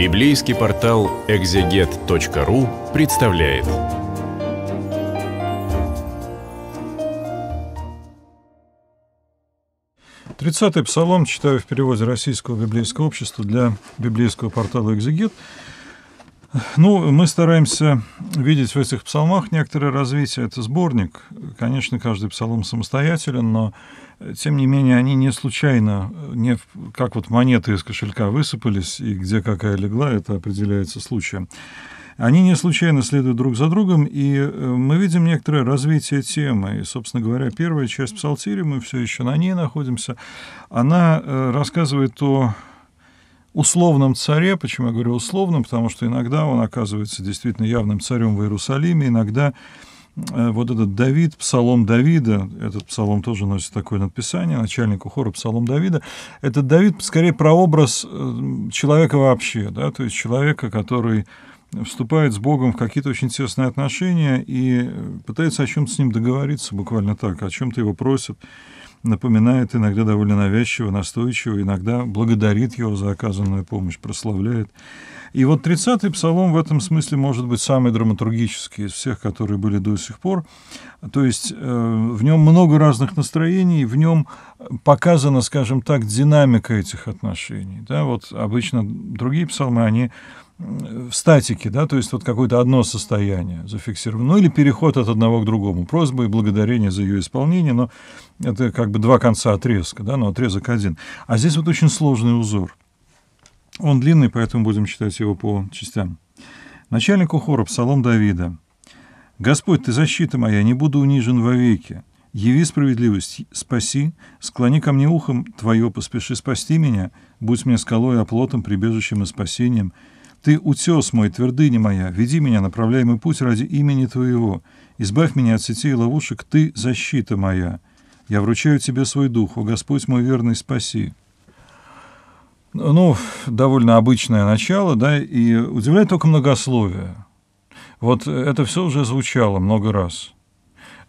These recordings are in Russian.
Библейский портал экзегет.ру представляет. Тридцатый псалом читаю в переводе Российского библейского общества для библейского портала «Экзегет». Ну, мы стараемся видеть в этих псалмах некоторое развитие. Это сборник. Конечно, каждый псалом самостоятелен, но, тем не менее, они не случайно, не как вот монеты из кошелька высыпались, и где какая легла, это определяется случаем. Они не случайно следуют друг за другом, и э, мы видим некоторое развитие темы. И, собственно говоря, первая часть псалтири, мы все еще на ней находимся, она э, рассказывает о условном царе, почему я говорю условном, потому что иногда он оказывается действительно явным царем в Иерусалиме, иногда э, вот этот Давид, псалом Давида, этот псалом тоже носит такое надписание, начальнику хора псалом Давида, этот Давид скорее прообраз э, человека вообще, да, то есть человека, который вступает с Богом в какие-то очень тесные отношения и э, пытается о чем-то с ним договориться, буквально так, о чем-то его просят напоминает иногда довольно навязчиво, настойчиво, иногда благодарит его за оказанную помощь, прославляет. И вот 30-й псалом в этом смысле может быть самый драматургический из всех, которые были до сих пор. То есть э, в нем много разных настроений, в нем показана, скажем так, динамика этих отношений. Да? Вот обычно другие псалмы, они в статике, да, то есть вот какое-то одно состояние зафиксировано, ну или переход от одного к другому, просьба и благодарение за ее исполнение, но это как бы два конца отрезка, да, но отрезок один. А здесь вот очень сложный узор. Он длинный, поэтому будем читать его по частям. Начальнику хора Псалом Давида. «Господь, Ты защита моя, не буду унижен вовеки. Яви справедливость, спаси, склони ко мне ухом Твое, поспеши спасти меня, будь мне скалой, оплотом, прибежищем и спасением, ты утес мой, твердыня моя, веди меня направляемый путь ради имени Твоего. Избавь меня от сетей и ловушек, Ты — защита моя. Я вручаю Тебе свой дух, о Господь мой верный, спаси». Ну, довольно обычное начало, да, и удивляет только многословие. Вот это все уже звучало много раз.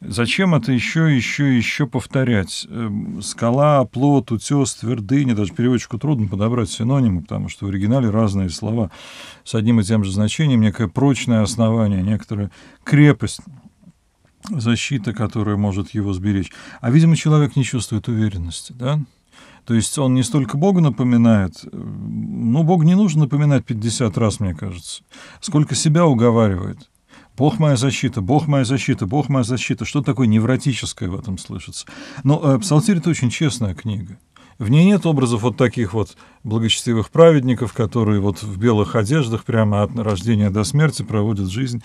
Зачем это еще, еще, еще повторять? Эм, скала, плод, утес, твердыня. Даже переводчику трудно подобрать синонимы, потому что в оригинале разные слова с одним и тем же значением. Некое прочное основание, некоторая крепость защита, которая может его сберечь. А, видимо, человек не чувствует уверенности, да? То есть он не столько Богу напоминает, э, ну, Богу не нужно напоминать 50 раз, мне кажется, сколько себя уговаривает. Бог моя защита, Бог моя защита, Бог моя защита. Что такое невротическое в этом слышится? Но э, Псалтирь это очень честная книга. В ней нет образов вот таких вот благочестивых праведников, которые вот в белых одеждах прямо от рождения до смерти проводят жизнь.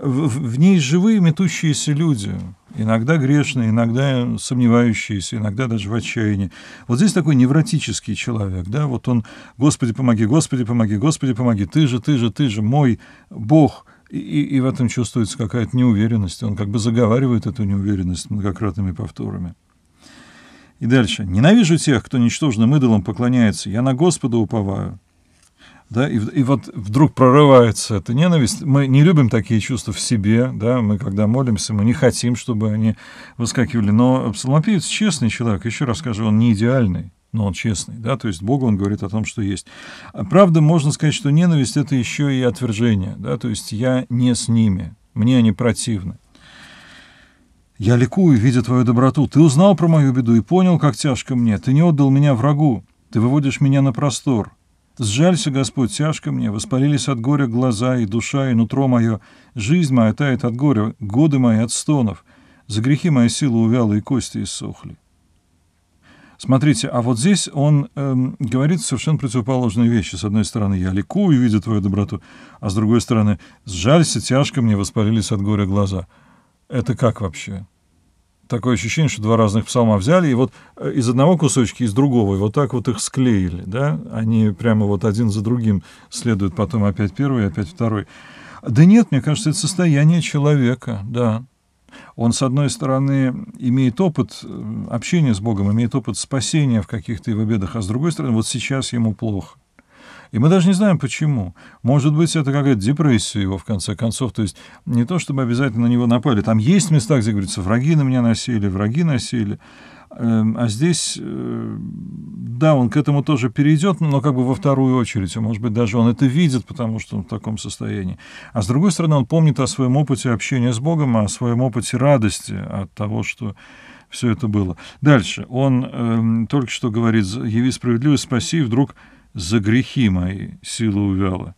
В, в ней живые метущиеся люди, иногда грешные, иногда сомневающиеся, иногда даже в отчаянии. Вот здесь такой невротический человек, да, вот он «Господи, помоги, Господи, помоги, Господи, помоги, Ты же, Ты же, Ты же, мой Бог». И, и, в этом чувствуется какая-то неуверенность. Он как бы заговаривает эту неуверенность многократными повторами. И дальше. «Ненавижу тех, кто ничтожным идолам поклоняется. Я на Господа уповаю». Да, и, и вот вдруг прорывается эта ненависть. Мы не любим такие чувства в себе, да, мы когда молимся, мы не хотим, чтобы они выскакивали. Но псалмопевец честный человек, еще раз скажу, он не идеальный но он честный, да, то есть Богу он говорит о том, что есть. А правда, можно сказать, что ненависть — это еще и отвержение, да, то есть я не с ними, мне они противны. Я ликую, видя твою доброту. Ты узнал про мою беду и понял, как тяжко мне. Ты не отдал меня врагу. Ты выводишь меня на простор. Сжалься, Господь, тяжко мне. Воспалились от горя глаза и душа, и нутро мое. Жизнь моя тает от горя, годы мои от стонов. За грехи мои сила увяла и кости иссохли. Смотрите, а вот здесь он эм, говорит совершенно противоположные вещи. С одной стороны, я ликую, видя твою доброту, а с другой стороны, сжалься, тяжко мне воспалились от горя глаза. Это как вообще? Такое ощущение, что два разных псалма взяли, и вот э, из одного кусочка, из другого, и вот так вот их склеили, да? Они прямо вот один за другим следуют, потом опять первый, опять второй. Да нет, мне кажется, это состояние человека, да. Он, с одной стороны, имеет опыт э, общения с Богом, имеет опыт спасения в каких-то его бедах, а с другой стороны, вот сейчас ему плохо. И мы даже не знаем, почему. Может быть, это какая-то депрессия его, в конце концов. То есть не то, чтобы обязательно на него напали. Там есть места, где говорится, враги на меня насели, враги насели. Эм, а здесь, э, да, он к этому тоже перейдет, но как бы во вторую очередь. Может быть, даже он это видит, потому что он в таком состоянии. А с другой стороны, он помнит о своем опыте общения с Богом, о своем опыте радости от того, что все это было. Дальше. Он э, только что говорит, яви справедливость, спаси, и вдруг за грехи мои сила увяла.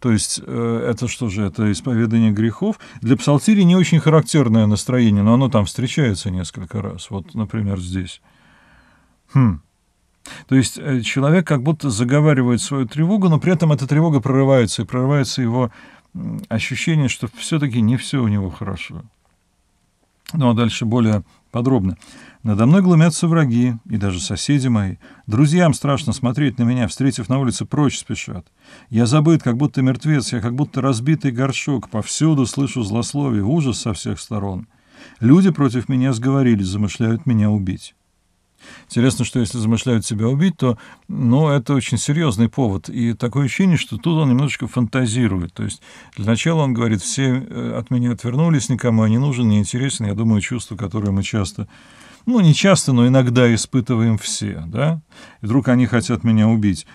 То есть э, это что же, это исповедание грехов. Для псалтири не очень характерное настроение, но оно там встречается несколько раз. Вот, например, здесь. Хм. То есть э, человек как будто заговаривает свою тревогу, но при этом эта тревога прорывается, и прорывается его ощущение, что все-таки не все у него хорошо. Ну а дальше более подробно. Надо мной глумятся враги и даже соседи мои. Друзьям страшно смотреть на меня, встретив на улице, прочь спешат. Я забыт, как будто мертвец, я как будто разбитый горшок. Повсюду слышу злословие, ужас со всех сторон. Люди против меня сговорились, замышляют меня убить. Интересно, что если замышляют себя убить, то ну, это очень серьезный повод. И такое ощущение, что тут он немножечко фантазирует. То есть для начала он говорит, все э, от меня отвернулись, никому я не нужен, не интересен. Я думаю, чувство, которое мы часто ну, не часто, но иногда испытываем все, да, и вдруг они хотят меня убить.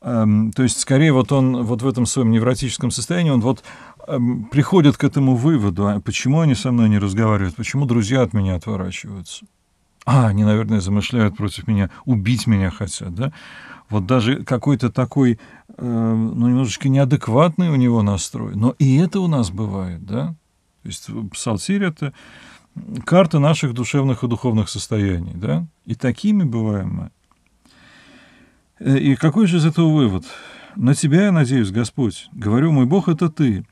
Эм, то есть, скорее, вот он вот в этом своем невротическом состоянии, он вот эм, приходит к этому выводу, а почему они со мной не разговаривают, почему друзья от меня отворачиваются а, они, наверное, замышляют против меня, убить меня хотят, да? Вот даже какой-то такой, э, ну, немножечко неадекватный у него настрой, но и это у нас бывает, да? То есть псалтирь — это карта наших душевных и духовных состояний, да? И такими бываем мы. Э, и какой же из этого вывод? На тебя я надеюсь, Господь. Говорю, мой Бог — это ты.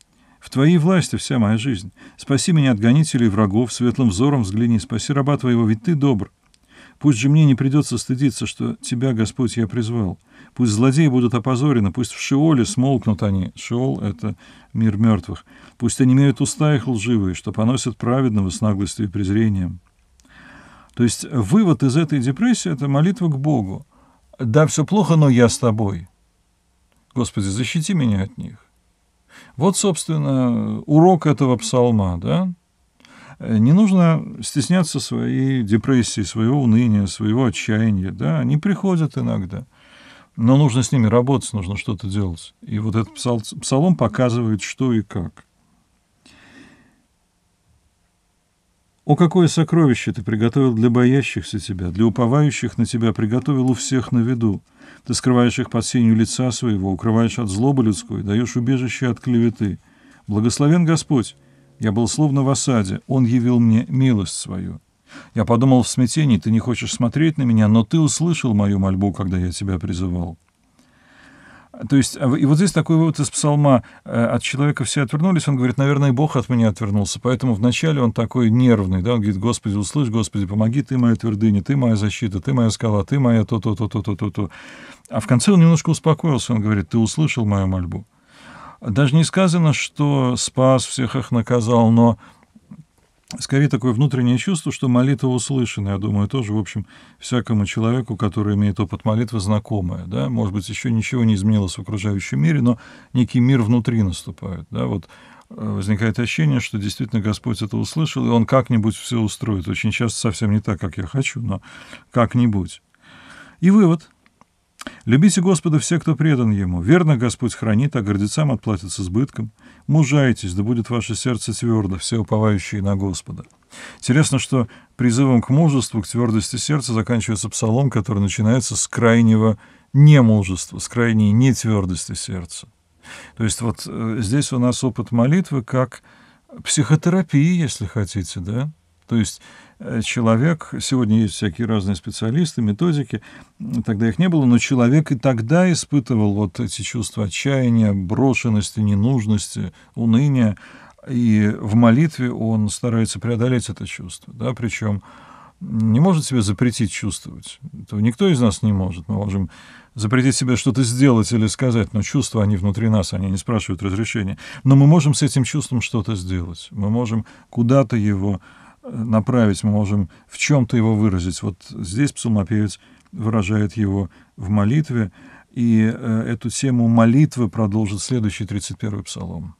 В твоей власти вся моя жизнь. Спаси меня от гонителей и врагов, светлым взором взгляни, спаси раба твоего, ведь ты добр. Пусть же мне не придется стыдиться, что тебя, Господь, я призвал. Пусть злодеи будут опозорены, пусть в Шиоле смолкнут они. Шиол — это мир мертвых. Пусть они имеют уста их лживые, что поносят праведного с наглостью и презрением. То есть вывод из этой депрессии — это молитва к Богу. «Да, все плохо, но я с тобой. Господи, защити меня от них». Вот, собственно, урок этого псалма, да? Не нужно стесняться своей депрессии, своего уныния, своего отчаяния, да? Они приходят иногда. Но нужно с ними работать, нужно что-то делать. И вот этот псал, псалом показывает, что и как. О, какое сокровище ты приготовил для боящихся тебя, для уповающих на тебя приготовил у всех на виду. Ты скрываешь их под сенью лица своего, укрываешь от злобы людской, даешь убежище от клеветы. Благословен Господь! Я был словно в осаде, Он явил мне милость свою. Я подумал в смятении, ты не хочешь смотреть на меня, но ты услышал мою мольбу, когда я тебя призывал. То есть, а, и вот здесь такой вывод из псалма. Э, от человека все отвернулись. Он говорит, наверное, Бог от меня отвернулся. Поэтому вначале он такой нервный. Да? Он говорит, Господи, услышь, Господи, помоги, ты моя твердыня, ты моя защита, ты моя скала, ты моя то-то-то-то-то-то. то А в конце он немножко успокоился. Он говорит, ты услышал мою мольбу. Даже не сказано, что спас всех их наказал, но скорее такое внутреннее чувство, что молитва услышана. Я думаю, тоже, в общем, всякому человеку, который имеет опыт молитвы, знакомое. Да? Может быть, еще ничего не изменилось в окружающем мире, но некий мир внутри наступает. Да? Вот э, возникает ощущение, что действительно Господь это услышал, и Он как-нибудь все устроит. Очень часто совсем не так, как я хочу, но как-нибудь. И вывод – Любите Господа все, кто предан Ему. Верно Господь хранит, а гордецам отплатит с избытком. Мужайтесь, да будет ваше сердце твердо, все уповающие на Господа». Интересно, что призывом к мужеству, к твердости сердца заканчивается псалом, который начинается с крайнего немужества, с крайней нетвердости сердца. То есть вот э, здесь у нас опыт молитвы как психотерапии, если хотите, да? То есть э, человек, сегодня есть всякие разные специалисты, методики, тогда их не было, но человек и тогда испытывал вот эти чувства отчаяния, брошенности, ненужности, уныния, и в молитве он старается преодолеть это чувство, да, причем не может себе запретить чувствовать. Это никто из нас не может. Мы можем запретить себе что-то сделать или сказать, но чувства, они внутри нас, они не спрашивают разрешения. Но мы можем с этим чувством что-то сделать. Мы можем куда-то его направить, мы можем в чем-то его выразить. Вот здесь псалмопевец выражает его в молитве, и э, эту тему молитвы продолжит следующий 31-й псалом.